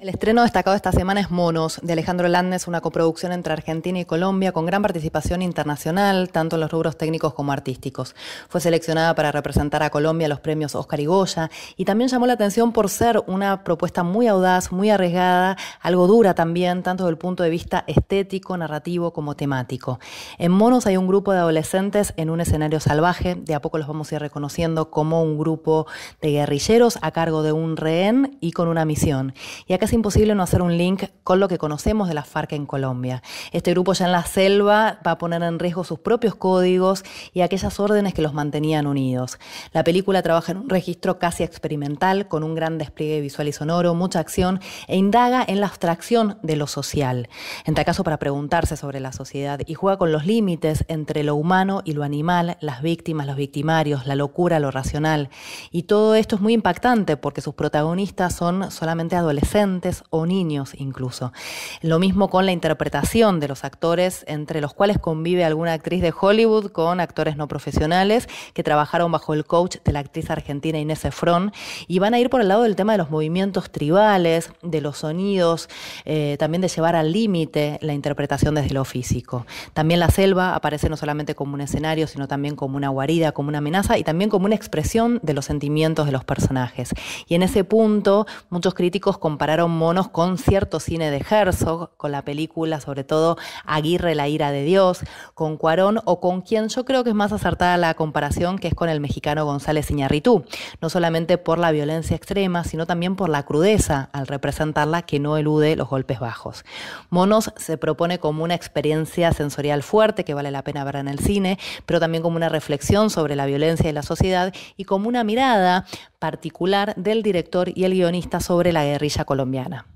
El estreno destacado esta semana es Monos, de Alejandro Landes, una coproducción entre Argentina y Colombia con gran participación internacional, tanto en los rubros técnicos como artísticos. Fue seleccionada para representar a Colombia los premios Oscar y Goya y también llamó la atención por ser una propuesta muy audaz, muy arriesgada, algo dura también, tanto desde el punto de vista estético, narrativo como temático. En Monos hay un grupo de adolescentes en un escenario salvaje, de a poco los vamos a ir reconociendo como un grupo de guerrilleros a cargo de un rehén y con una misión es imposible no hacer un link con lo que conocemos de las FARC en Colombia. Este grupo ya en la selva va a poner en riesgo sus propios códigos y aquellas órdenes que los mantenían unidos. La película trabaja en un registro casi experimental, con un gran despliegue visual y sonoro, mucha acción e indaga en la abstracción de lo social. Entre caso para preguntarse sobre la sociedad y juega con los límites entre lo humano y lo animal, las víctimas, los victimarios, la locura, lo racional. Y todo esto es muy impactante porque sus protagonistas son solamente adolescentes o niños incluso. Lo mismo con la interpretación de los actores, entre los cuales convive alguna actriz de Hollywood con actores no profesionales que trabajaron bajo el coach de la actriz argentina Inés Efron y van a ir por el lado del tema de los movimientos tribales, de los sonidos, eh, también de llevar al límite la interpretación desde lo físico. También la selva aparece no solamente como un escenario, sino también como una guarida, como una amenaza y también como una expresión de los sentimientos de los personajes. Y en ese punto, muchos críticos compararon monos con cierto cine de Herzog, con la película sobre todo Aguirre, la ira de Dios, con Cuarón o con quien yo creo que es más acertada la comparación, que es con el mexicano González Iñarritú, no solamente por la violencia extrema, sino también por la crudeza al representarla que no elude los golpes bajos. Monos se propone como una experiencia sensorial fuerte que vale la pena ver en el cine, pero también como una reflexión sobre la violencia de la sociedad y como una mirada particular del director y el guionista sobre la guerrilla colombiana.